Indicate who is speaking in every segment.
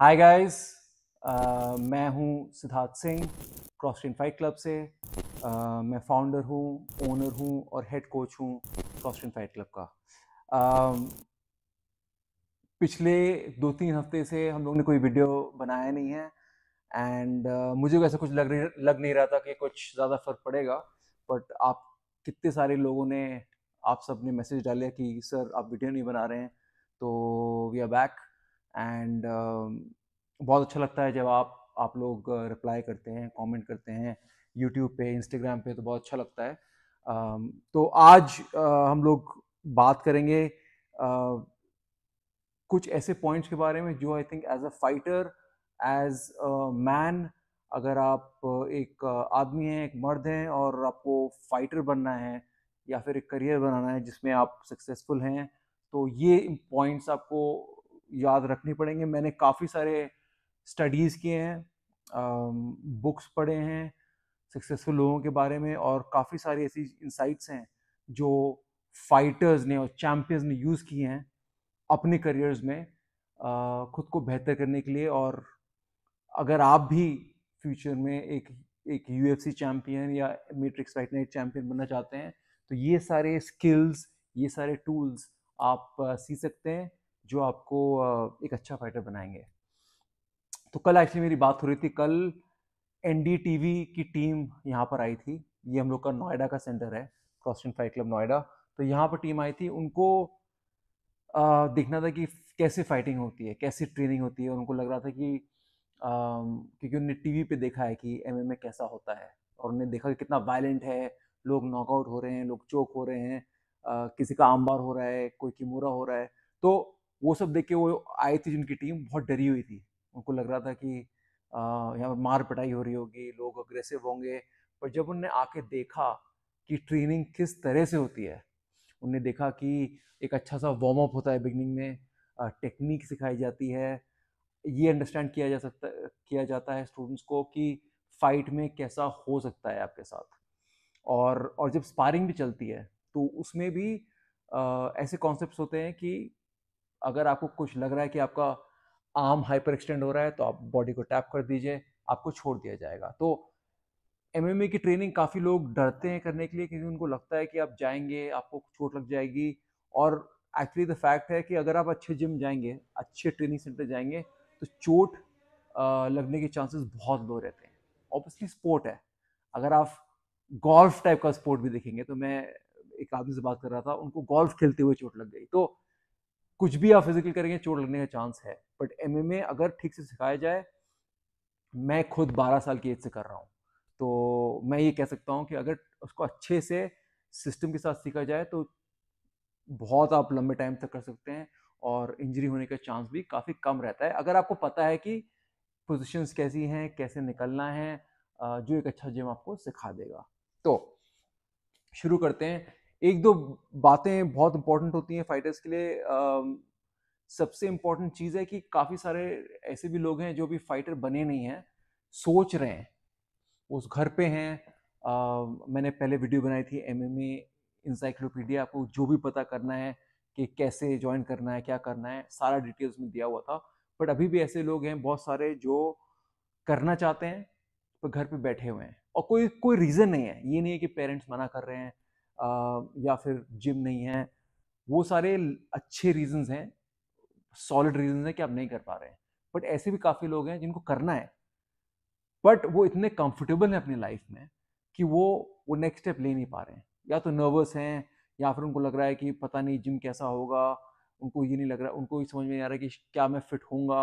Speaker 1: hi guys uh, मैं हूं Siddharth Singh cross train fight club से uh, मैं फाउंडर हूं ओनर हूं और हेड कोच हूं क्रॉस ट्रेन फाइट क्लब का uh, पिछले दो तीन हफ्ते से हम लोग ने कोई वीडियो बनाया नहीं है एंड uh, मुझे वैसा कुछ लग लग नहीं रहा था कि कुछ ज़्यादा फर्क पड़ेगा बट आप कितने सारे लोगों ने आप सब ने मैसेज डाले कि सर आप वीडियो नहीं बना रहे हैं तो we are back and uh, बहुत अच्छा लगता है जब आप आप लोग रिप्लाई करते हैं कमेंट करते हैं यूट्यूब पे इंस्टाग्राम पे तो बहुत अच्छा लगता है uh, तो आज uh, हम लोग बात करेंगे uh, कुछ ऐसे पॉइंट्स के बारे में जो I think as a fighter as man अगर आप एक आदमी हैं एक मर्द हैं और आपको फाइटर बनना है या फिर एक करियर बनाना है जिसमें आप सक्सेसफुल हैं तो ये पॉइंट्स आपको याद रखनी पड़ेंगे मैंने काफ़ी सारे स्टडीज़ किए हैं बुक्स पढ़े हैं सक्सेसफुल लोगों के बारे में और काफ़ी सारी ऐसी इंसाइट्स हैं जो फाइटर्स ने और चैम्पियंस ने यूज़ किए हैं अपने करियर्स में खुद को बेहतर करने के लिए और अगर आप भी फ्यूचर में एक एक यू चैम्पियन या मेट्रिक्स फाइट नाइट चैम्पियन बनना चाहते हैं तो ये सारे स्किल्स ये सारे टूल्स आप सीख सकते हैं जो आपको एक अच्छा फाइटर बनाएंगे तो कल एक्चुअली मेरी बात हो रही थी कल एन की टीम यहाँ पर आई थी ये हम लोग का नोएडा का सेंटर है क्रॉस्टिन फाइट क्लब नोएडा तो यहाँ पर टीम आई थी उनको देखना था कि कैसे फाइटिंग होती है कैसी ट्रेनिंग होती है उनको लग रहा था कि आ, क्योंकि उन्होंने टीवी पे देखा है कि एमएमए कैसा होता है और उन्हें देखा कि कितना वायलेंट है लोग नॉकआउट हो रहे हैं लोग चोक हो रहे हैं आ, किसी का आमबार हो रहा है कोई किमोरा हो रहा है तो वो सब देख के वो आई थी जिनकी टीम बहुत डरी हुई थी उनको लग रहा था कि यहाँ पर मार पिटाई हो रही होगी लोग अग्रेसिव होंगे पर जब उनने आके देखा कि ट्रेनिंग किस तरह से होती है उनने देखा कि एक अच्छा सा वार्म अप होता है बिगनिंग में टेक्निक सिखाई जाती है ये अंडरस्टैंड किया जा सकता किया जाता है स्टूडेंट्स को कि फाइट में कैसा हो सकता है आपके साथ और और जब स्पारिंग भी चलती है तो उसमें भी आ, ऐसे कॉन्सेप्ट्स होते हैं कि अगर आपको कुछ लग रहा है कि आपका आर्म हाइपर एक्सटेंड हो रहा है तो आप बॉडी को टैप कर दीजिए आपको छोड़ दिया जाएगा तो एम की ट्रेनिंग काफ़ी लोग डरते हैं करने के लिए क्योंकि उनको लगता है कि आप जाएंगे आपको चोट लग जाएगी और एक्चुअली द फैक्ट है कि अगर आप अच्छे जिम जाएंगे अच्छे ट्रेनिंग सेंटर जाएंगे तो चोट लगने के चांसेस बहुत लो रहते हैं ऑब्वियसली स्पोर्ट है अगर आप गोल्फ टाइप का स्पोर्ट भी देखेंगे तो मैं एक आदमी से बात कर रहा था उनको गोल्फ खेलते हुए चोट लग गई तो कुछ भी आप फिजिकल करेंगे चोट लगने का चांस है बट एम अगर ठीक से सिखाया जाए मैं खुद बारह साल की एज से कर रहा हूँ तो मैं ये कह सकता हूँ कि अगर उसको अच्छे से सिस्टम के साथ सीखा जाए तो बहुत आप लंबे टाइम तक कर सकते हैं और इंजरी होने का चांस भी काफ़ी कम रहता है अगर आपको पता है कि पोजीशंस कैसी हैं कैसे निकलना है जो एक अच्छा जिम आपको सिखा देगा तो शुरू करते हैं एक दो बातें बहुत इंपॉर्टेंट होती हैं फाइटर्स के लिए आ, सबसे इम्पॉर्टेंट चीज़ है कि काफ़ी सारे ऐसे भी लोग हैं जो भी फाइटर बने नहीं हैं सोच रहे हैं उस घर पे हैं आ, मैंने पहले वीडियो बनाई थी एम एम इंसाइक्लोपीडिया आपको जो भी पता करना है कि कैसे ज्वाइन करना है क्या करना है सारा डिटेल्स में दिया हुआ था बट अभी भी ऐसे लोग हैं बहुत सारे जो करना चाहते हैं पर घर पे बैठे हुए हैं और कोई कोई रीज़न नहीं है ये नहीं है कि पेरेंट्स मना कर रहे हैं या फिर जिम नहीं है वो सारे अच्छे रीजंस हैं सॉलिड रीजंस हैं कि आप नहीं कर पा रहे हैं बट ऐसे भी काफ़ी लोग हैं जिनको करना है बट वो इतने कंफर्टेबल हैं अपनी लाइफ में कि वो वो नेक्स्ट स्टेप ले नहीं पा रहे हैं या तो नर्वस हैं या फिर उनको लग रहा है कि पता नहीं जिम कैसा होगा उनको ये नहीं लग रहा उनको ये समझ में नहीं आ रहा कि क्या मैं फिट होऊंगा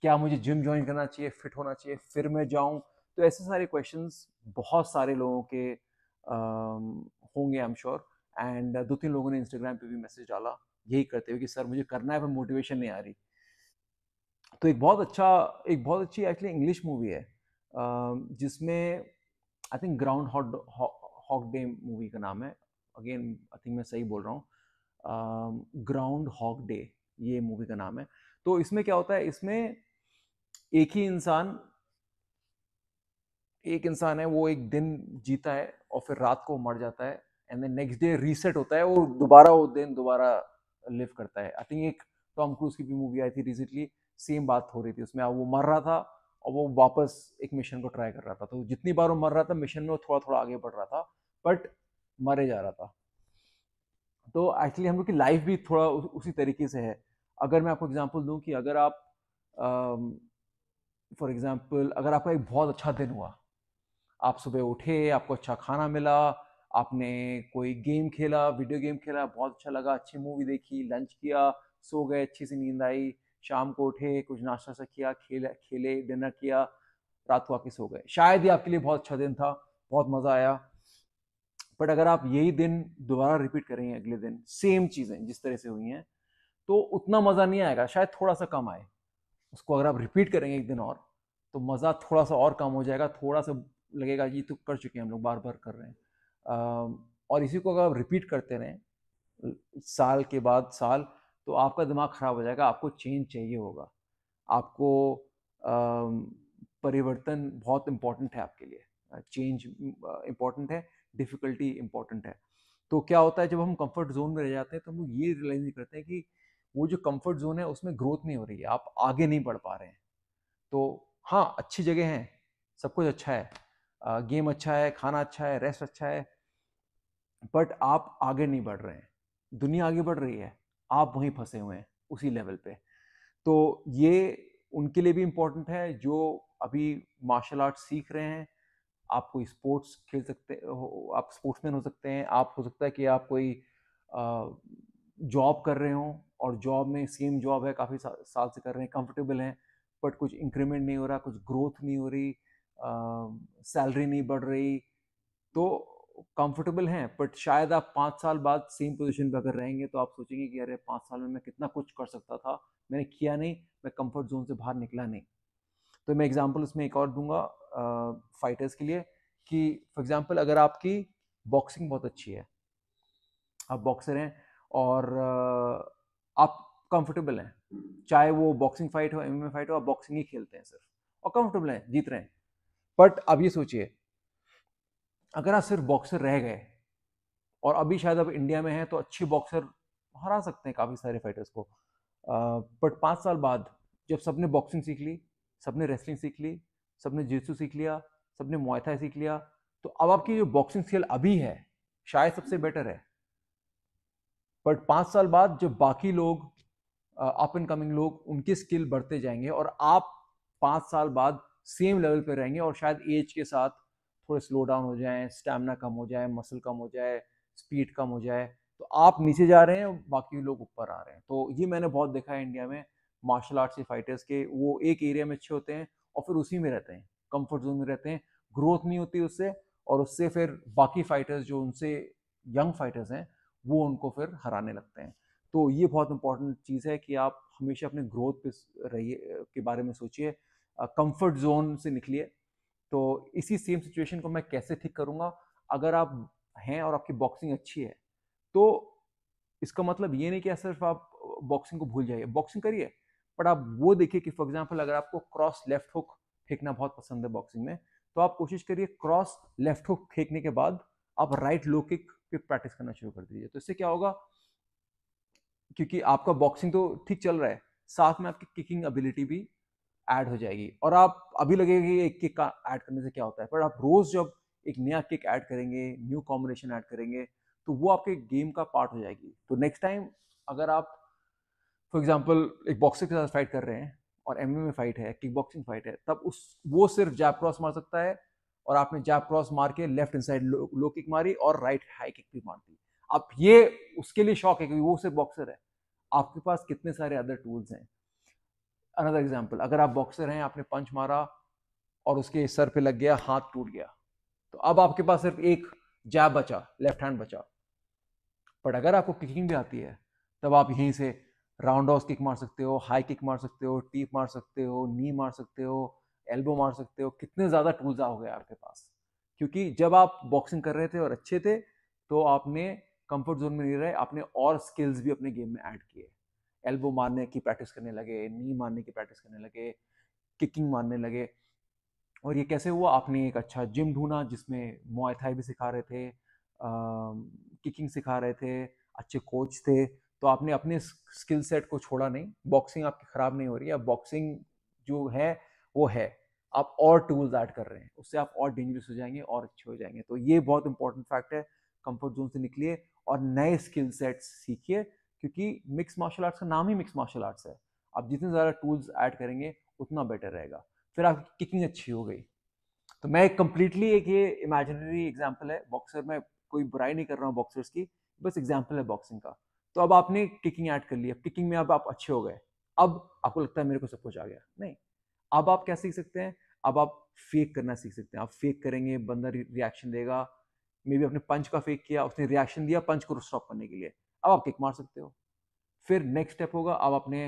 Speaker 1: क्या मुझे जिम ज्वाइन करना चाहिए फिट होना चाहिए फिर मैं जाऊँ तो ऐसे सारे क्वेश्चन बहुत सारे लोगों के होंगे आई एम श्योर एंड दो तीन लोगों ने इंस्टाग्राम पे भी मैसेज डाला यही करते हुए कि सर मुझे करना है पर मोटिवेशन नहीं आ रही तो एक बहुत अच्छा एक बहुत अच्छी एक्चुअली इंग्लिश मूवी है um, जिसमें I think ground hot hog day movie का नाम है अगेन आई थिंक मैं सही बोल रहा हूँ ग्राउंड हॉक डे ये मूवी का नाम है तो इसमें क्या होता है इसमें एक ही इंसान एक इंसान है वो एक दिन जीता है और फिर रात को मर जाता है and then next day reset होता है वो दोबारा वो दिन दोबारा लिव करता है आई थिंक एक टॉम क्रूज की भी मूवी आई थी रिसेंटली सेम बात हो रही थी उसमें वो मर रहा था और वो वापस एक मिशन को ट्राई कर रहा था तो जितनी बार वो मर रहा था मिशन में वो थोड़ा थोड़ा आगे बढ़ रहा था बट मरे जा रहा था तो एक्चुअली हम लोग की लाइफ भी थोड़ा उसी तरीके से है अगर मैं आपको एग्जाम्पल दूँ कि अगर आप फॉर um, एग्ज़ाम्पल अगर आपका एक बहुत अच्छा दिन हुआ आप सुबह उठे आपको अच्छा खाना मिला आपने कोई गेम खेला वीडियो गेम खेला बहुत अच्छा लगा अच्छी मूवी देखी लंच किया सो गए अच्छी सी नींद आई शाम को उठे कुछ नाश्ता सा किया खेल खेले डिनर किया रात को आके सो गए शायद ही आपके लिए बहुत अच्छा दिन था बहुत मज़ा आया बट अगर आप यही दिन दोबारा रिपीट करेंगे अगले दिन सेम चीज़ें जिस तरह से हुई हैं तो उतना मज़ा नहीं आएगा शायद थोड़ा सा कम आए उसको अगर आप रिपीट करेंगे एक दिन और तो मज़ा थोड़ा सा और कम हो जाएगा थोड़ा सा लगेगा ये तो कर चुके हैं हम लोग बार बार कर रहे हैं और इसी को अगर आप रिपीट करते रहें साल के बाद साल तो आपका दिमाग ख़राब हो जाएगा आपको चेंज चाहिए होगा आपको परिवर्तन बहुत इम्पॉर्टेंट है आपके लिए चेंज इम्पॉर्टेंट है डिफ़िकल्टी इम्पॉर्टेंट है तो क्या होता है जब हम कंफर्ट जोन में रह जाते हैं तो हम लोग ये रियलाइज नहीं करते हैं कि वो जो कंफर्ट जोन है उसमें ग्रोथ नहीं हो रही है आप आगे नहीं बढ़ पा रहे हैं तो हाँ अच्छी जगह हैं सब कुछ अच्छा है गेम अच्छा है खाना अच्छा है रेस्ट अच्छा है बट आप आगे नहीं बढ़ रहे हैं दुनिया आगे बढ़ रही है आप वहीं फंसे हुए हैं उसी लेवल पे तो ये उनके लिए भी इम्पोर्टेंट है जो अभी मार्शल आर्ट सीख रहे हैं आप कोई स्पोर्ट्स खेल सकते हो आप स्पोर्ट्समैन हो सकते हैं आप हो सकता है कि आप कोई जॉब कर रहे हो और जॉब में सेम जॉब है काफ़ी सा, साल से कर रहे हैं कंफर्टेबल हैं बट कुछ इंक्रीमेंट नहीं हो रहा कुछ ग्रोथ नहीं हो रही सैलरी नहीं बढ़ रही तो कंफर्टेबल हैं बट शायद आप पाँच साल बाद सेम पोजीशन पर अगर रहेंगे तो आप सोचेंगे कि अरे पाँच साल में मैं कितना कुछ कर सकता था मैंने किया नहीं मैं कंफर्ट जोन से बाहर निकला नहीं तो मैं एग्जाम्पल उसमें एक और दूंगा फाइटर्स के लिए कि फॉर एग्जाम्पल अगर आपकी बॉक्सिंग बहुत अच्छी है आप बॉक्सर हैं और आप कंफर्टेबल हैं चाहे वो बॉक्सिंग फाइट हो एम फाइट हो आप बॉक्सिंग ही खेलते हैं सिर्फ और कंफर्टेबल हैं जीत रहे हैं बट अब ये सोचिए अगर आप सिर्फ बॉक्सर रह गए और अभी शायद अब इंडिया में हैं तो अच्छे बॉक्सर हरा सकते हैं काफ़ी सारे फाइटर्स को बट पाँच साल बाद जब सब ने बॉक्सिंग सीख ली सब ने रेसलिंग सीख ली सब ने जीसू सीख लिया सब ने मुआथा सीख लिया तो अब आपकी जो बॉक्सिंग स्किल अभी है शायद सबसे बेटर है बट पाँच साल बाद जब बाकी लोग अप एंड कमिंग लोग उनकी स्किल बढ़ते जाएंगे और आप पाँच साल बाद सेम लेवल पर रहेंगे और शायद एज के साथ थोड़े स्लो डाउन हो जाए स्टैमिना कम हो जाए मसल कम हो जाए स्पीड कम हो जाए तो आप नीचे जा रहे हैं बाकी लोग ऊपर आ रहे हैं तो ये मैंने बहुत देखा है इंडिया में मार्शल आर्ट्स के फाइटर्स के वो एक एरिया में अच्छे होते हैं और फिर उसी में रहते हैं कंफर्ट जोन में रहते हैं ग्रोथ नहीं होती उससे और उससे फिर बाकी फाइटर्स जो उनसे यंग फाइटर्स हैं वो उनको फिर हराने लगते हैं तो ये बहुत इंपॉर्टेंट चीज़ है कि आप हमेशा अपने ग्रोथ पे रहिए के बारे में सोचिए कंफर्ट जोन से निकलिए तो इसी सेम सिचुएशन को मैं कैसे ठीक करूँगा अगर आप हैं और आपकी बॉक्सिंग अच्छी है तो इसका मतलब ये नहीं कि सिर्फ आप बॉक्सिंग को भूल जाइए बॉक्सिंग करिए बट आप वो देखिए कि फॉर एग्जाम्पल अगर आपको क्रॉस लेफ्ट हुक फेंकना बहुत पसंद है बॉक्सिंग में तो आप कोशिश करिए क्रॉस लेफ्ट हुक फेंकने के बाद आप राइट लो किक की प्रैक्टिस करना शुरू कर दीजिए तो इससे क्या होगा क्योंकि आपका बॉक्सिंग तो ठीक चल रहा है साथ में आपकी किकिंग एबिलिटी भी ऐड हो जाएगी और आप अभी लगेगा कि एक किक का ऐड करने से क्या होता है पर आप रोज़ जब एक नया किक ऐड करेंगे न्यू कॉम्बिनेशन ऐड करेंगे तो वो आपके गेम का पार्ट हो जाएगी तो नेक्स्ट टाइम अगर आप फॉर एग्जाम्पल एक बॉक्सर के साथ फाइट कर रहे हैं और एम में फाइट है किक बॉक्सिंग फाइट है तब उस वो सिर्फ जैप क्रॉस मार सकता है और आपने जैप क्रॉस मार के left and side low, low kick मारी और राइट हाई किक भी मार दी अब ये उसके लिए शौक है क्योंकि वो सिर्फ बॉक्सर है आपके पास कितने सारे अदर टूल्स हैं अनदर एग्जाम्पल अगर आप बॉक्सर हैं आपने पंच मारा और उसके सर पे लग गया हाथ टूट गया तो अब आपके पास सिर्फ एक जैब बचा लेफ्ट हैंड बचा बट अगर आपको किकिंग भी आती है तब आप यहीं से राउंड हाउस किक मार सकते हो हाई किक मार सकते हो टीप मार सकते हो नी मार सकते हो एल्बो मार सकते हो कितने ज़्यादा टूल्स आ हो गए आपके पास क्योंकि जब आप बॉक्सिंग कर रहे थे और अच्छे थे तो आपने कंफर्ट जोन में नहीं रहे आपने और स्किल्स भी अपने गेम में ऐड किए एल्बो मारने की प्रैक्टिस करने लगे नी मारने की प्रैक्टिस करने लगे किकिंग मारने लगे और ये कैसे हुआ आपने एक अच्छा जिम ढूंढा जिसमें मोयथाई भी सिखा रहे थे किकिंग सिखा रहे थे अच्छे कोच थे तो आपने अपने स्किल सेट को छोड़ा नहीं बॉक्सिंग आपकी ख़राब नहीं हो रही है बॉक्सिंग जो है वो है आप और टूल्स ऐड कर रहे हैं उससे आप और डेंजरस हो जाएंगे और अच्छे हो जाएंगे तो ये बहुत इंपॉर्टेंट फैक्ट है कंफर्ट जोन से निकलिए और नए स्किल सेट्स सीखिए क्योंकि मिक्स मार्शल आर्ट्स का नाम ही मिक्स मार्शल आर्ट्स है आप जितने ज़्यादा टूल्स ऐड करेंगे उतना बेटर रहेगा फिर आपकी किकिंग अच्छी हो गई तो मैं कम्प्लीटली एक ये इमेजिनरी एग्जाम्पल है बॉक्सर में कोई बुराई नहीं कर रहा हूँ बॉक्सर्स की बस एग्जाम्पल है बॉक्सिंग का तो अब आपने किकिंग ऐड कर ली अब किकिंग में अब आप अच्छे हो गए अब आपको लगता है मेरे को सब कुछ आ गया नहीं अब आप क्या सीख सकते हैं अब आप फेक करना सीख सकते हैं आप फेक करेंगे बंदर रिएक्शन देगा मे बी आपने पंच का फेक किया उसने रिएक्शन दिया पंच को स्टॉप करने के लिए अब आप किक मार सकते हो फिर नेक्स्ट स्टेप होगा आप अपने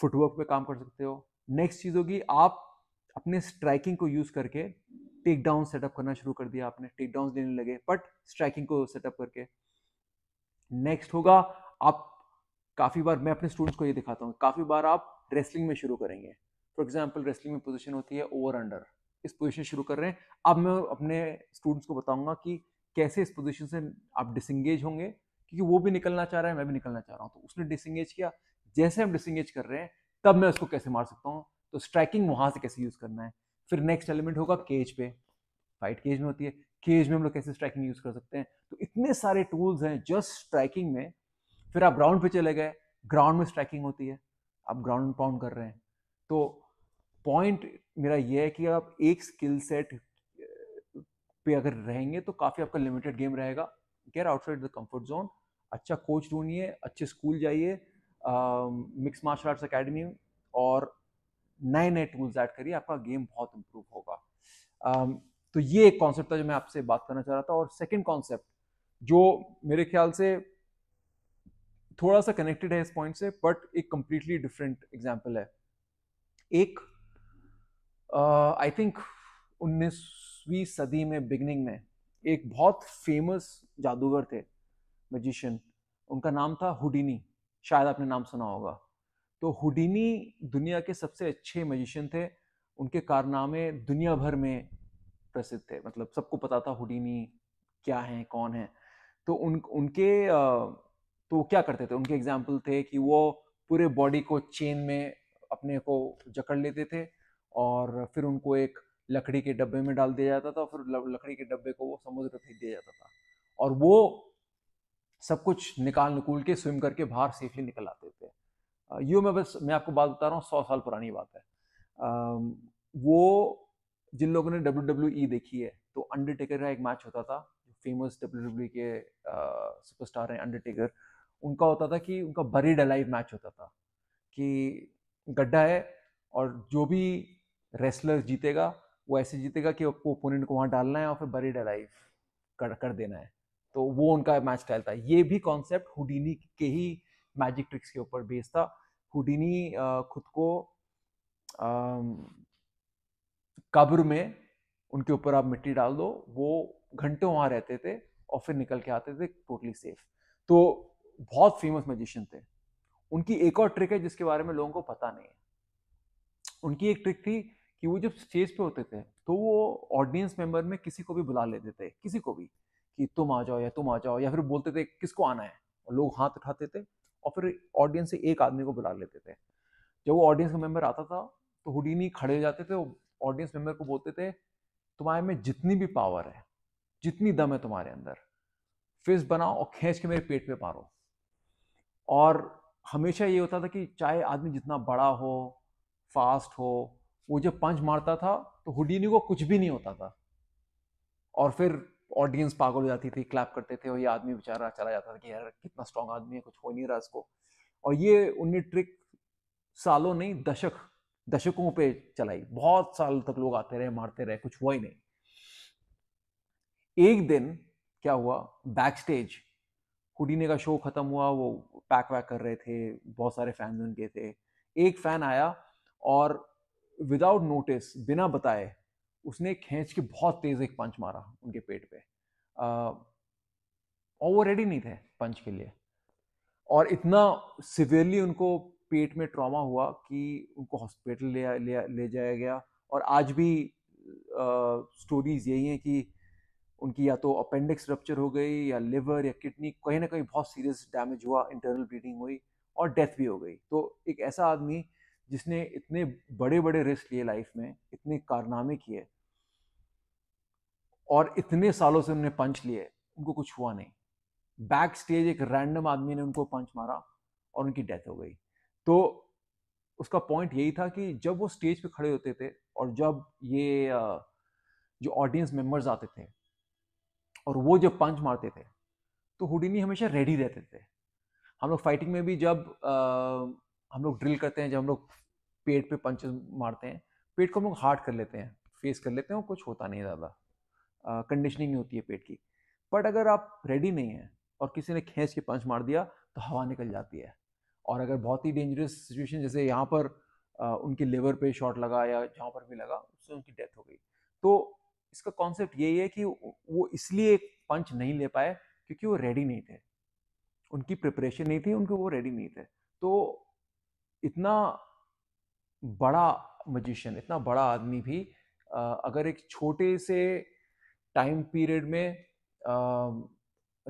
Speaker 1: फुटवर्क पे काम कर सकते हो नेक्स्ट चीज़ होगी आप अपने स्ट्राइकिंग को यूज़ करके टेक डाउन सेटअप करना शुरू कर दिया आपने टेक डाउन देने लगे बट स्ट्राइकिंग को सेटअप करके नेक्स्ट होगा आप काफ़ी बार मैं अपने स्टूडेंट्स को ये दिखाता हूँ काफ़ी बार आप रेसलिंग में शुरू करेंगे फॉर एग्जाम्पल रेसलिंग में पोजिशन होती है ओवर अंडर इस पोजिशन शुरू कर रहे हैं अब मैं अपने स्टूडेंट्स को बताऊंगा कि कैसे इस पोजिशन से आप डिसंगेज होंगे क्योंकि वो भी निकलना चाह रहा है मैं भी निकलना चाह रहा हूँ तो उसने डिसंगेज किया जैसे हम डिसंगेज कर रहे हैं तब मैं उसको कैसे मार सकता हूँ तो स्ट्राइकिंग वहां से कैसे यूज करना है फिर नेक्स्ट एलिमेंट होगा केज पे फाइट केज में होती है केज में हम लोग कैसे स्ट्राइकिंग यूज कर सकते हैं तो इतने सारे टूल्स हैं जस्ट स्ट्राइकिंग में फिर आप ग्राउंड पे चले गए ग्राउंड में स्ट्राइकिंग होती है आप ग्राउंड पाउंड कर रहे हैं तो पॉइंट मेरा यह है कि आप एक स्किल सेट पे अगर रहेंगे तो काफ़ी आपका लिमिटेड गेम रहेगा gear outside the comfort zone अच्छा कोच ढूंढिए अच्छे स्कूल जाइए मिक्स मार्शल आर्ट्स अकेडमी और नए नए टूल्स ऐड करिए आपका गेम बहुत इम्प्रूव होगा um, तो ये एक कॉन्सेप्ट था जो मैं आपसे बात करना चाह रहा था और सेकेंड कॉन्सेप्ट जो मेरे ख्याल से थोड़ा सा कनेक्टेड है इस पॉइंट से बट एक कम्प्लीटली डिफरेंट एग्जाम्पल है एक आई थिंक उन्नीसवीं सदी में बिगनिंग में एक बहुत फेमस जादूगर थे मजिशियन उनका नाम था हुडीनी शायद आपने नाम सुना होगा तो हुडीनी दुनिया के सबसे अच्छे मजिशियन थे उनके कारनामे दुनिया भर में प्रसिद्ध थे मतलब सबको पता था हुडीनी क्या हैं कौन है तो उन उनके तो वो क्या करते थे उनके एग्जाम्पल थे कि वो पूरे बॉडी को चेन में अपने को जकड़ लेते थे और फिर उनको एक लकड़ी के डब्बे में डाल दिया जाता था और फिर लकड़ी के डब्बे को वो समुद्र फेंक दिया जाता था और वो सब कुछ निकाल निकूल के स्विम करके बाहर सेफली निकल आते थे यू मैं बस मैं आपको बात बता रहा हूँ सौ साल पुरानी बात है वो जिन लोगों ने डब्ल्यू डब्ल्यू ई देखी है तो अंडरटेकर का एक मैच होता था फेमस डब्ल्यू डब्ल्यू के सुपरस्टार हैं अंडरटेकर उनका होता था कि उनका बरीड अलाइव मैच होता था कि गड्ढा है और जो भी रेसलर जीतेगा वो ऐसे जीतेगा कि आपको ओपोनेंट को वहाँ डालना है और फिर बरीड अलाइव कर कर देना है तो वो उनका मैच स्टाइल था ये भी कॉन्सेप्ट हुडीनी के ही मैजिक ट्रिक्स के ऊपर बेस्ड था हुडीनी खुद को कब्र में उनके ऊपर आप मिट्टी डाल दो वो घंटों वहाँ रहते थे और फिर निकल के आते थे टोटली सेफ तो बहुत फेमस मैजिशियन थे उनकी एक और ट्रिक है जिसके बारे में लोगों को पता नहीं है उनकी एक ट्रिक थी कि वो जब स्टेज पे होते थे तो वो ऑडियंस मेंबर में किसी को भी बुला लेते थे किसी को भी कि तुम आ जाओ या तुम आ जाओ या फिर बोलते थे किसको आना है और लोग हाथ उठाते थे और फिर ऑडियंस से एक आदमी को बुला लेते थे जब वो ऑडियंस का मेम्बर आता था तो हुडीनी खड़े हो जाते थे वो ऑडियंस मेम्बर को बोलते थे तुम्हारे में जितनी भी पावर है जितनी दम है तुम्हारे अंदर फिस्ट बनाओ और खींच के मेरे पेट पे मारो और हमेशा ये होता था कि चाहे आदमी जितना बड़ा हो फास्ट हो वो जब पंच मारता था तो हुडीनी को कुछ भी नहीं होता था और फिर ऑडियंस पागल हो जाती थी क्लैप करते थे और ये आदमी बेचारा चला जाता था कि यार कितना स्ट्रांग आदमी है कुछ हो नहीं रहा इसको और ये उन्हें ट्रिक सालों नहीं दशक दशकों पे चलाई बहुत साल तक लोग आते रहे मारते रहे कुछ हुआ ही नहीं एक दिन क्या हुआ बैक स्टेज हुडीने का शो खत्म हुआ वो पैक वैक कर रहे थे बहुत सारे फैंस उनके थे एक फैन आया और विदाउट नोटिस बिना बताए उसने खींच के बहुत तेज एक पंच मारा उनके पेट पे और वो रेडी नहीं थे पंच के लिए और इतना सिवियरली उनको पेट में ट्रॉमा हुआ कि उनको हॉस्पिटल ले ले ले जाया गया और आज भी स्टोरीज यही हैं कि उनकी या तो अपेंडिक्स रप्चर हो गई या लिवर या किडनी कहीं ना कहीं बहुत सीरियस डैमेज हुआ इंटरनल ब्लीडिंग हुई और डेथ भी हो गई तो एक ऐसा आदमी जिसने इतने बड़े बड़े रिस्क लिए लाइफ में इतने कारनामे किए और इतने सालों से उन्होंने पंच लिए उनको कुछ हुआ नहीं बैक स्टेज एक रैंडम आदमी ने उनको पंच मारा और उनकी डेथ हो गई तो उसका पॉइंट यही था कि जब वो स्टेज पे खड़े होते थे और जब ये जो ऑडियंस मेंबर्स आते थे और वो जब पंच मारते थे तो हुडिनी हमेशा रेडी रहते थे हम लोग फाइटिंग में भी जब हम लोग ड्रिल करते हैं जब हम लोग पेट पे पंचेस मारते हैं पेट को हम लोग हार्ड कर लेते हैं फेस कर लेते हैं कुछ होता नहीं ज़्यादा कंडीशनिंग नहीं होती है पेट की बट अगर आप रेडी नहीं हैं और किसी ने खींच के पंच मार दिया तो हवा निकल जाती है और अगर बहुत ही डेंजरस सिचुएशन जैसे यहाँ पर आ, उनके लेवर पे शॉट लगा या जहाँ पर भी लगा उससे उनकी डेथ हो गई तो इसका कॉन्सेप्ट यही है कि वो इसलिए एक पंच नहीं ले पाए क्योंकि वो रेडी नहीं थे उनकी प्रिपरेशन नहीं थी उनके वो रेडी नहीं थे तो इतना बड़ा मजिशियन इतना बड़ा आदमी भी अगर एक छोटे से टाइम पीरियड में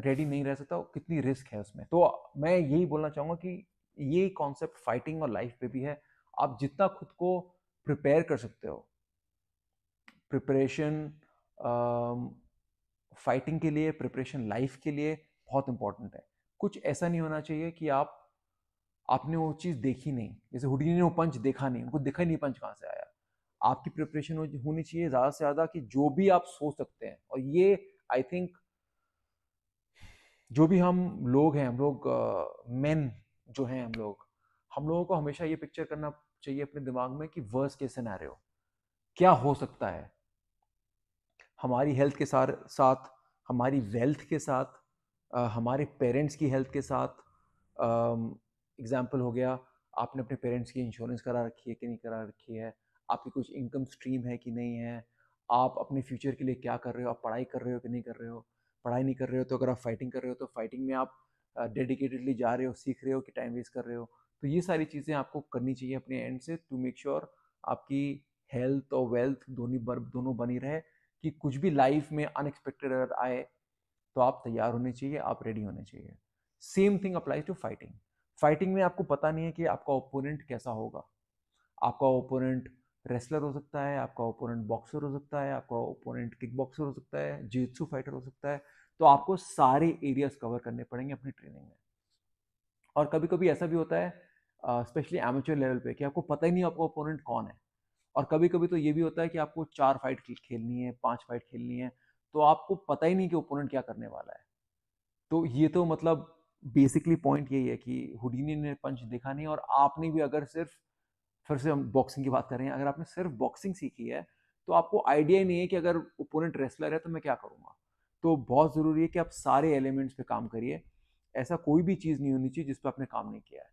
Speaker 1: रेडी नहीं रह सकता कितनी रिस्क है उसमें तो मैं यही बोलना चाहूँगा कि ये कॉन्सेप्ट फाइटिंग और लाइफ पे भी है आप जितना खुद को प्रिपेयर कर सकते हो प्रिपरेशन फाइटिंग के लिए प्रिपरेशन लाइफ के लिए बहुत इंपॉर्टेंट है कुछ ऐसा नहीं होना चाहिए कि आप आपने वो चीज़ देखी नहीं जैसे हुडी ने वो पंच देखा नहीं उनको देखा ही नहीं पंच कहाँ से आया आपकी प्रिपरेशन होनी चाहिए ज़्यादा से ज़्यादा कि जो भी आप सोच सकते हैं और ये आई थिंक जो भी हम लोग हैं हम लोग मेन जो हैं हम लोग हम लोगों को हमेशा ये पिक्चर करना चाहिए अपने दिमाग में कि वर्स के हो क्या हो सकता है हमारी हेल्थ के सार, साथ हमारी वेल्थ के साथ आ, हमारे पेरेंट्स की हेल्थ के साथ आ, एग्जाम्पल हो गया आपने अपने पेरेंट्स की इंश्योरेंस करा रखी है कि नहीं करा रखी है आपकी कुछ इनकम स्ट्रीम है कि नहीं है आप अपने फ्यूचर के लिए क्या कर रहे हो आप पढ़ाई कर रहे हो कि नहीं कर रहे हो पढ़ाई नहीं कर रहे हो तो अगर आप फाइटिंग कर रहे हो तो फाइटिंग में आप डेडिकेटेडली जा रहे हो सीख रहे हो कि टाइम वेस्ट कर रहे हो तो ये सारी चीज़ें आपको करनी चाहिए अपने एंड से टू मेक श्योर आपकी हेल्थ और वेल्थ दोनों बर्ब दोनों बनी रहे कि कुछ भी लाइफ में अनएक्सपेक्टेड अगर आए तो आप तैयार होने चाहिए आप रेडी होने चाहिए same thing applies to fighting fighting में आपको पता नहीं है कि आपका ओपोनेंट कैसा होगा आपका ओपोनेंट रेसलर हो सकता है आपका ओपोनेंट बॉक्सर हो सकता है आपका ओपोनेंट किक बॉक्सर हो सकता है जिjutsu फाइटर हो सकता है तो आपको सारे एरियाज कवर करने पड़ेंगे अपनी ट्रेनिंग में और कभी कभी ऐसा भी होता है स्पेशली एमेचर लेवल पे कि आपको पता ही नहीं आपका ओपोनेंट कौन है और कभी कभी तो ये भी होता है कि आपको चार फाइट खेलनी है पांच फाइट खेलनी है तो आपको पता ही नहीं कि ओपोनेंट क्या करने वाला है तो ये तो मतलब बेसिकली पॉइंट यही है कि हुडीनी ने पंच देखा नहीं और आपने भी अगर सिर्फ फिर से हम बॉक्सिंग की बात कर रहे हैं अगर आपने सिर्फ बॉक्सिंग सीखी है तो आपको आइडिया ही नहीं है कि अगर ओपोनेंट रेसलर है तो मैं क्या करूँगा तो बहुत ज़रूरी है कि आप सारे एलिमेंट्स पे काम करिए ऐसा कोई भी चीज़ नहीं होनी चाहिए जिस पर आपने काम नहीं किया है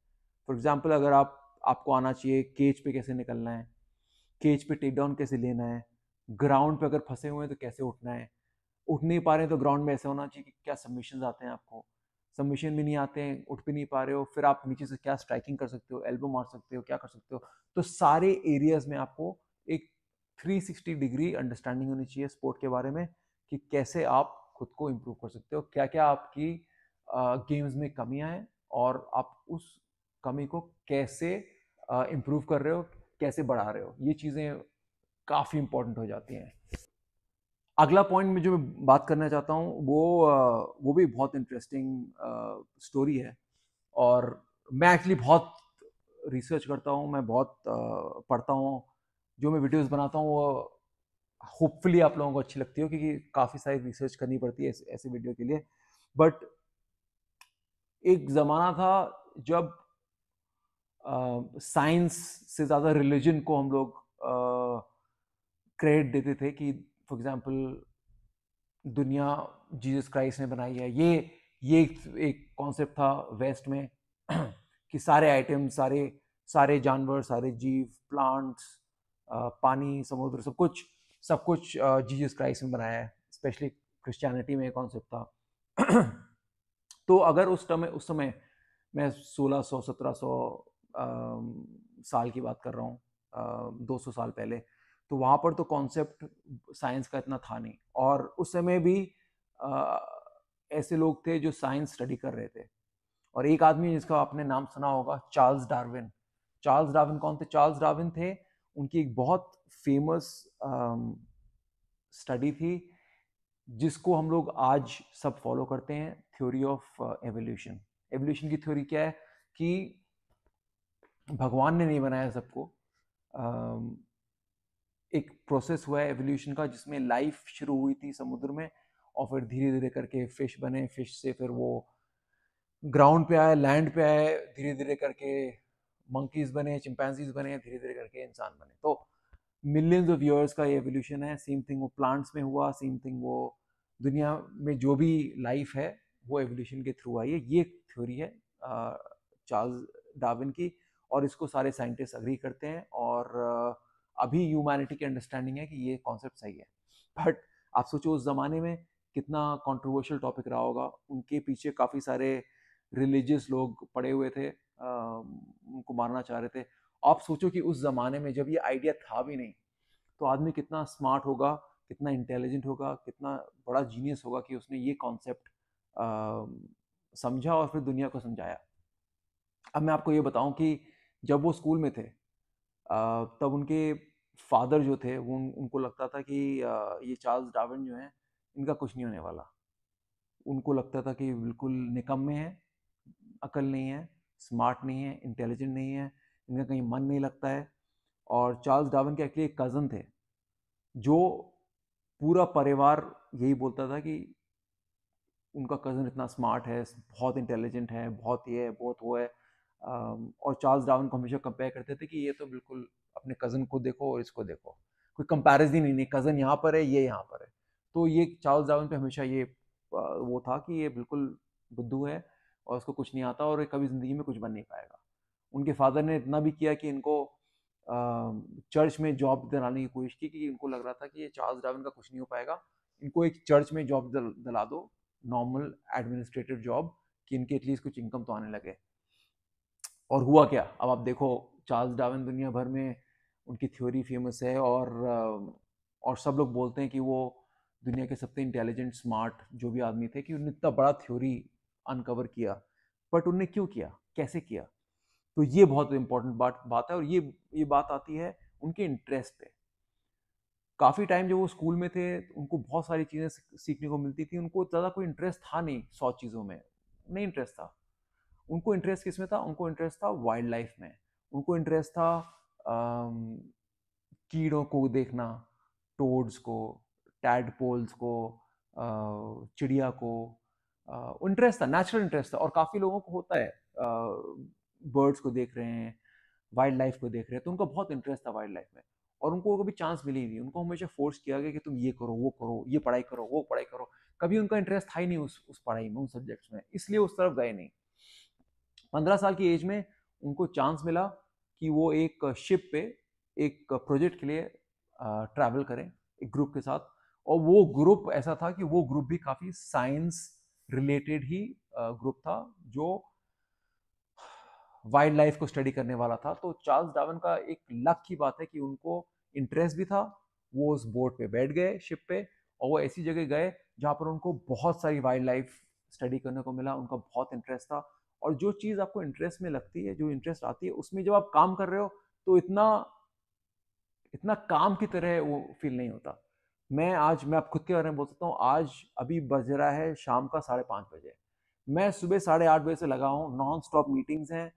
Speaker 1: फॉर एग्जाम्पल अगर आप आपको आना चाहिए केज पे कैसे निकलना है केज पे टेक डाउन कैसे लेना है ग्राउंड पे अगर फंसे हुए हैं तो कैसे उठना है उठ नहीं पा रहे हैं तो ग्राउंड में ऐसा होना चाहिए कि क्या सबमिशन आते हैं आपको सबमिशन भी नहीं आते हैं उठ भी नहीं पा रहे हो फिर आप नीचे से क्या स्ट्राइकिंग कर सकते हो एल्बो मार सकते हो क्या कर सकते हो तो सारे एरियाज में आपको एक 360 डिग्री अंडरस्टैंडिंग होनी चाहिए स्पोर्ट के बारे में कि कैसे आप खुद को इम्प्रूव कर सकते हो क्या क्या आपकी गेम्स में कमियाँ हैं और आप उस कमी को कैसे इम्प्रूव कर रहे हो कैसे बढ़ा रहे हो ये चीज़ें काफ़ी इंपॉर्टेंट हो जाती हैं अगला पॉइंट में जो मैं बात करना चाहता हूँ वो वो भी बहुत इंटरेस्टिंग स्टोरी है और मैं एक्चुअली बहुत रिसर्च करता हूँ मैं बहुत पढ़ता हूँ जो मैं वीडियोस बनाता हूँ वो होपफुली आप लोगों को अच्छी लगती हो क्योंकि काफ़ी सारी रिसर्च करनी पड़ती है ऐसे वीडियो के लिए बट एक ज़माना था जब साइंस से ज़्यादा रिलीजन को हम लोग क्रेडिट देते थे कि फॉर एग्ज़ाम्पल दुनिया जीसस क्राइस्ट ने बनाई है ये ये एक कॉन्सेप्ट था वेस्ट में कि सारे आइटम सारे सारे जानवर सारे जीव प्लांट्स पानी समुद्र सब कुछ सब कुछ जीसस क्राइस्ट ने बनाया है स्पेशली क्रिश्चियनिटी में कॉन्सेप्ट था तो अगर उस समय उस समय मैं 1600 1700 साल की बात कर रहा हूँ 200 साल पहले तो वहाँ पर तो कॉन्सेप्ट साइंस का इतना था नहीं और उस समय भी आ, ऐसे लोग थे जो साइंस स्टडी कर रहे थे और एक आदमी जिसका आपने नाम सुना होगा चार्ल्स डार्विन चार्ल्स डार्विन कौन थे चार्ल्स डार्विन थे उनकी एक बहुत फेमस स्टडी थी जिसको हम लोग आज सब फॉलो करते हैं थ्योरी ऑफ एवोल्यूशन एवोल्यूशन की थ्योरी क्या है कि भगवान ने नहीं बनाया सबको एक प्रोसेस हुआ है एवोल्यूशन का जिसमें लाइफ शुरू हुई थी समुद्र में और फिर धीरे धीरे करके फिश बने फिश से फिर वो ग्राउंड पे आए लैंड पे आए धीरे धीरे करके मंकीज बने चिंपैंसीज बने धीरे धीरे करके इंसान बने तो मिलियंस ऑफ ईयर्स का ये एवोल्यूशन है सेम थिंग वो प्लांट्स में हुआ सेम थिंग वो दुनिया में जो भी लाइफ है वो एवोल्यूशन के थ्रू आई है ये थ्योरी है चार्ल्स डाविन की और इसको सारे साइंटिस्ट अग्री करते हैं और अभी ह्यूमैनिटी की अंडरस्टैंडिंग है कि ये कॉन्सेप्ट सही है बट आप सोचो उस ज़माने में कितना कॉन्ट्रोवर्शियल टॉपिक रहा होगा उनके पीछे काफ़ी सारे रिलीजियस लोग पड़े हुए थे उनको मारना चाह रहे थे आप सोचो कि उस ज़माने में जब ये आइडिया था भी नहीं तो आदमी कितना स्मार्ट होगा कितना इंटेलिजेंट होगा कितना बड़ा जीनियस होगा कि उसने ये कॉन्सेप्ट समझा और फिर दुनिया को समझाया अब मैं आपको ये बताऊं कि जब वो स्कूल में थे तब उनके फादर जो थे वो उन, उनको लगता था कि ये चार्ल्स डार्विन जो हैं इनका कुछ नहीं होने वाला उनको लगता था कि बिल्कुल निकम्मे हैं अकल नहीं है स्मार्ट नहीं है इंटेलिजेंट नहीं है इनका कहीं मन नहीं लगता है और चार्ल्स डार्विन के एक्चुअली एक कज़न थे जो पूरा परिवार यही बोलता था कि उनका कज़न इतना स्मार्ट है बहुत इंटेलिजेंट है बहुत ये है बहुत वो है और चार्ल्स डाउन को हमेशा कंपेयर करते थे कि ये तो बिल्कुल अपने कज़न को देखो और इसको देखो कोई कंपेरिजन ही नहीं कज़न यहाँ पर है ये यहाँ पर है तो ये चार्ल्स डाउन पे हमेशा ये वो था कि ये बिल्कुल बुद्धू है और उसको कुछ नहीं आता और कभी ज़िंदगी में कुछ बन नहीं पाएगा उनके फादर ने इतना भी किया कि इनको चर्च में जॉब दिलाने की कोशिश की कि इनको लग रहा था कि ये चार्ल्स डाउन का कुछ नहीं हो पाएगा इनको एक चर्च में जॉब दिला दो नॉर्मल एडमिनिस्ट्रेटिव जॉब कि इनके एटलीस्ट कुछ इनकम तो आने लगे और हुआ क्या अब आप देखो चार्ल्स डार्विन दुनिया भर में उनकी थ्योरी फेमस है और और सब लोग बोलते हैं कि वो दुनिया के सबसे इंटेलिजेंट स्मार्ट जो भी आदमी थे कि उन्होंने इतना बड़ा थ्योरी अनकवर किया बट उनने क्यों किया कैसे किया तो ये बहुत इंपॉर्टेंट बात बात है और ये ये बात आती है उनके इंटरेस्ट पे काफ़ी टाइम जब वो स्कूल में थे उनको बहुत सारी चीज़ें सीखने को मिलती थी उनको ज़्यादा कोई इंटरेस्ट था नहीं सौ चीज़ों में नहीं इंटरेस्ट था उनको इंटरेस्ट किस में था उनको इंटरेस्ट था वाइल्ड लाइफ में उनको इंटरेस्ट था आम, कीड़ों को देखना टोड्स को टैडपोल्स को चिड़िया को इंटरेस्ट था नेचुरल इंटरेस्ट था और काफ़ी लोगों को होता है बर्ड्स को देख रहे हैं वाइल्ड लाइफ को देख रहे हैं तो उनका बहुत इंटरेस्ट था वाइल्ड लाइफ में और उनको कभी चांस मिली नहीं उनको हमेशा फोर्स किया गया कि तुम ये करो वो करो ये पढ़ाई करो वो पढ़ाई करो कभी उनका इंटरेस्ट था ही नहीं उस उस पढ़ाई में उन सब्जेक्ट्स में इसलिए उस तरफ गए नहीं पंद्रह साल की एज में उनको चांस मिला कि वो एक शिप पे एक प्रोजेक्ट के लिए ट्रैवल करें एक ग्रुप के साथ और वो ग्रुप ऐसा था कि वो ग्रुप भी काफ़ी साइंस रिलेटेड ही ग्रुप था जो वाइल्ड लाइफ को स्टडी करने वाला था तो चार्ल्स डावन का एक लक की बात है कि उनको इंटरेस्ट भी था वो उस बोट पे बैठ गए शिप पे और वो ऐसी जगह गए जहाँ पर उनको बहुत सारी वाइल्ड लाइफ स्टडी करने को मिला उनका बहुत इंटरेस्ट था और जो चीज़ आपको इंटरेस्ट में लगती है जो इंटरेस्ट आती है उसमें जब आप काम कर रहे हो तो इतना इतना काम की तरह वो फील नहीं होता मैं आज मैं आप खुद के बारे में बोल सकता हूँ आज अभी बज रहा है शाम का साढ़े पाँच बजे मैं सुबह साढ़े आठ बजे से लगा हूँ नॉन स्टॉप मीटिंग्स हैं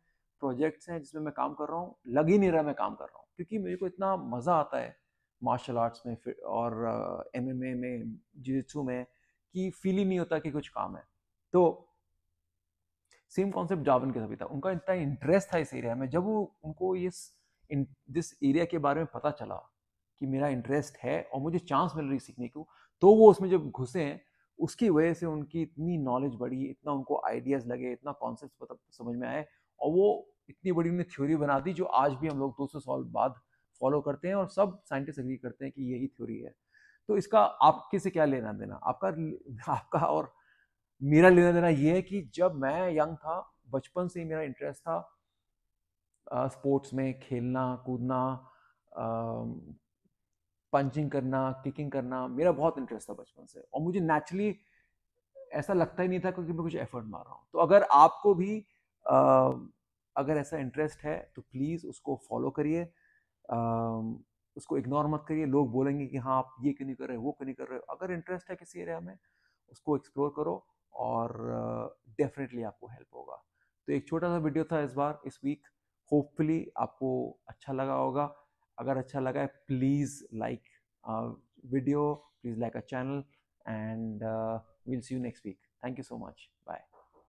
Speaker 1: प्रोजेक्ट्स हैं जिसमें मैं काम कर रहा हूँ लग ही नहीं रहा मैं काम कर रहा हूँ क्योंकि मेरे को इतना मज़ा आता है मार्शल आर्ट्स में फिर और एम uh, में जिजित्सू में कि फील ही नहीं होता कि कुछ काम है तो सेम कॉन्सेप्ट जावन के साथ भी था उनका इतना इंटरेस्ट था इस एरिया में जब वो उनको इस जिस एरिया के बारे में पता चला कि मेरा इंटरेस्ट है और मुझे चांस मिल रही सीखने को तो वो उसमें जब घुसे हैं उसकी वजह से उनकी इतनी नॉलेज बढ़ी इतना उनको आइडियाज़ लगे इतना कॉन्सेप्ट मतलब समझ में आए और वो इतनी बड़ी उन्होंने थ्योरी बना दी जो आज भी हम लोग दो सौ साल बाद फॉलो करते हैं और सब साइंटिस्ट एग्री करते हैं कि यही थ्योरी है तो इसका आपके से क्या लेना देना आपका आपका और मेरा लेना देना ये है कि जब मैं यंग था बचपन से ही मेरा इंटरेस्ट था आ, स्पोर्ट्स में खेलना कूदना पंचिंग करना किकिंग करना मेरा बहुत इंटरेस्ट था बचपन से और मुझे नेचुरली ऐसा लगता ही नहीं था क्योंकि मैं कुछ एफर्ट मार रहा हूँ तो अगर आपको भी आ, अगर ऐसा इंटरेस्ट है तो प्लीज़ उसको फॉलो करिए उसको इग्नोर मत करिए लोग बोलेंगे कि हाँ आप ये क्यों नहीं कर रहे वो क्यों नहीं कर रहे अगर इंटरेस्ट है किसी एरिया में उसको एक्सप्लोर करो और डेफिनेटली आपको हेल्प होगा तो एक छोटा सा वीडियो था इस बार इस वीक होपफुली आपको अच्छा लगा होगा अगर अच्छा लगा है please like video please like a channel and we'll see you next week thank you so much bye